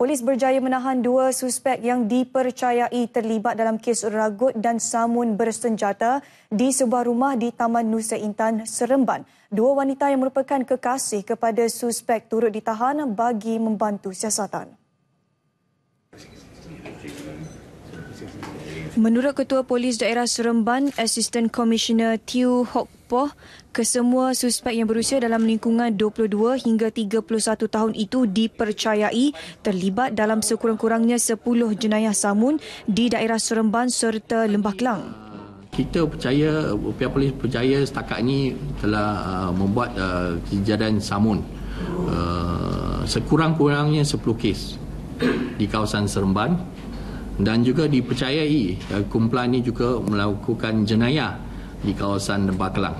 Polis berjaya menahan dua suspek yang dipercayai terlibat dalam kes ragut dan samun bersenjata di sebuah rumah di Taman Nusa Intan, Seremban. Dua wanita yang merupakan kekasih kepada suspek turut ditahan bagi membantu siasatan. Menurut Ketua Polis Daerah Seremban, Assistant Commissioner Tiu Hock Poh, kesemua suspek yang berusia dalam lingkungan 22 hingga 31 tahun itu dipercayai terlibat dalam sekurang-kurangnya 10 jenayah samun di daerah Seremban serta Lembah Kelang. Kita percaya pihak polis percaya setakat ini telah uh, membuat uh, kejadian samun uh, sekurang-kurangnya 10 kes di kawasan Seremban dan juga dipercayai ya, kumpulan ini juga melakukan jenayah di kawasan Bakelang.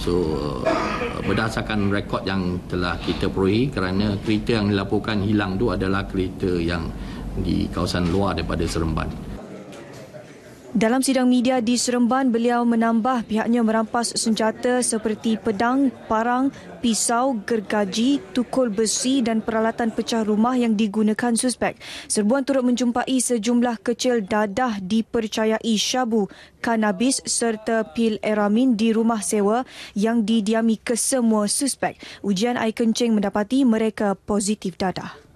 So uh, berdasarkan rekod yang telah kita perolehi kerana kereta yang dilaporkan hilang itu adalah kereta yang di kawasan luar daripada Seremban. Dalam sidang media di Seremban, beliau menambah pihaknya merampas senjata seperti pedang, parang, pisau, gergaji, tukul besi dan peralatan pecah rumah yang digunakan suspek. Serbuan turut menjumpai sejumlah kecil dadah dipercayai syabu, kanabis serta pil eramin di rumah sewa yang didiami kesemua suspek. Ujian air kencing mendapati mereka positif dadah.